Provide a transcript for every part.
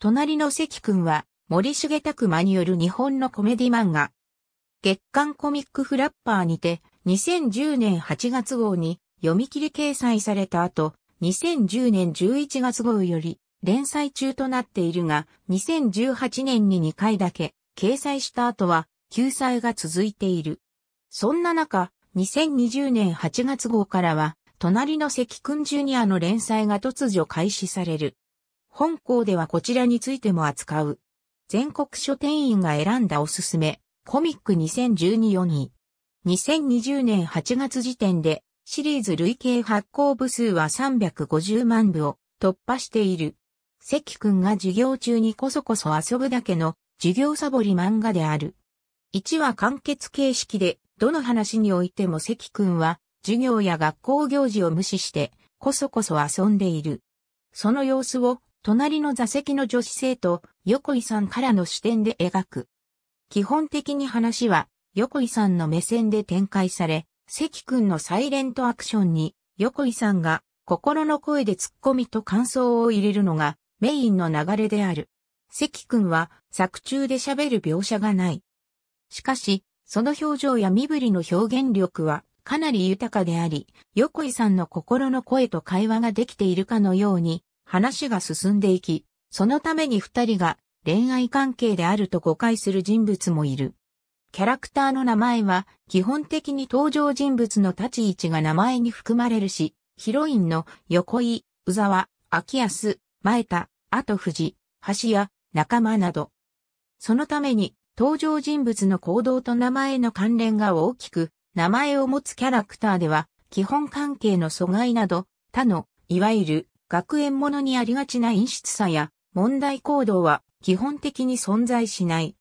隣の関くんは、森重拓馬による日本のコメディ漫画。月刊コミックフラッパーにて、2010年8月号に読み切り掲載された後、2010年11月号より連載中となっているが、2018年に2回だけ掲載した後は救済が続いている。そんな中、2020年8月号からは、隣の関君ジュニアの連載が突如開始される。本校ではこちらについても扱う。全国書店員が選んだおすすめ、コミック2012 4位。2020年8月時点で、シリーズ累計発行部数は350万部を突破している。関くんが授業中にこそこそ遊ぶだけの授業サボり漫画である。1話完結形式で、どの話においても関くんは授業や学校行事を無視してこそこそ遊んでいる。その様子を隣の座席の女子生徒、横井さんからの視点で描く。基本的に話は、横井さんの目線で展開され、関君のサイレントアクションに、横井さんが心の声で突っ込みと感想を入れるのがメインの流れである。関君は作中で喋る描写がない。しかし、その表情や身振りの表現力はかなり豊かであり、横井さんの心の声と会話ができているかのように話が進んでいき、そのために二人が恋愛関係であると誤解する人物もいる。キャラクターの名前は基本的に登場人物の立ち位置が名前に含まれるし、ヒロインの横井、宇沢、秋安、前田、後藤、橋や仲間など。そのために登場人物の行動と名前の関連が大きく、名前を持つキャラクターでは基本関係の阻害など他のいわゆる学園ものにありがちな陰湿さや問題行動は基本的に存在しない。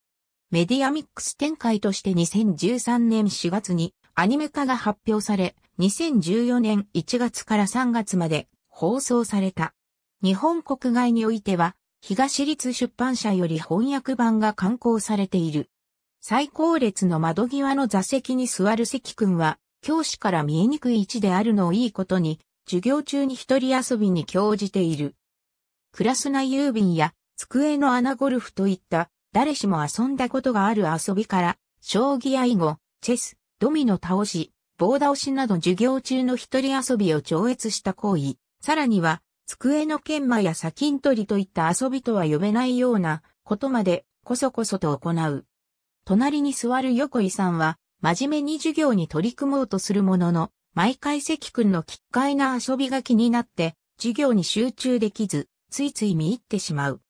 メディアミックス展開として2013年4月にアニメ化が発表され、2014年1月から3月まで放送された。日本国外においては、東立出版社より翻訳版が刊行されている。最高列の窓際の座席に座る関君は、教師から見えにくい位置であるのをいいことに、授業中に一人遊びに興じている。クラス内郵便や机の穴ゴルフといった誰しも遊んだことがある遊びから、将棋や囲碁、チェス、ドミノ倒し、棒倒しなど授業中の一人遊びを超越した行為、さらには、机の研磨や砂金取りといった遊びとは呼べないようなことまで、こそこそと行う。隣に座る横井さんは、真面目に授業に取り組もうとするものの、毎回関君の奇怪な遊びが気になって、授業に集中できず、ついつい見入ってしまう。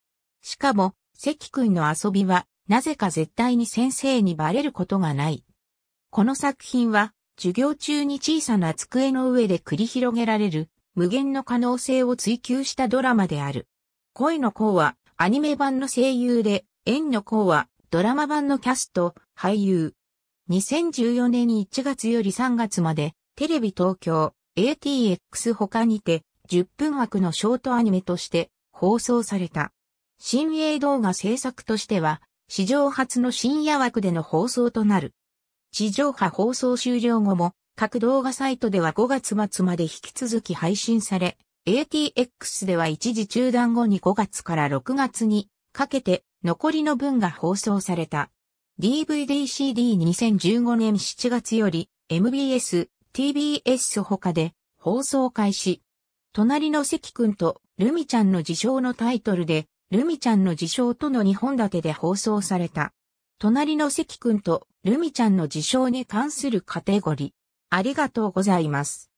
しかも、関君の遊びは、なぜか絶対に先生にバレることがない。この作品は、授業中に小さな机の上で繰り広げられる、無限の可能性を追求したドラマである。恋の子は、アニメ版の声優で、縁の子は、ドラマ版のキャスト、俳優。2014年1月より3月まで、テレビ東京 ATX 他にて10分枠のショートアニメとして放送された。新映動画制作としては史上初の深夜枠での放送となる。地上波放送終了後も各動画サイトでは5月末まで引き続き配信され、ATX では一時中断後に5月から6月にかけて残りの分が放送された。DVD-CD2015 年7月より MBS TBS 他で放送開始。隣の関くんとルミちゃんの自称のタイトルで、ルミちゃんの自称との2本立てで放送された。隣の関くんとルミちゃんの自称に関するカテゴリー。ありがとうございます。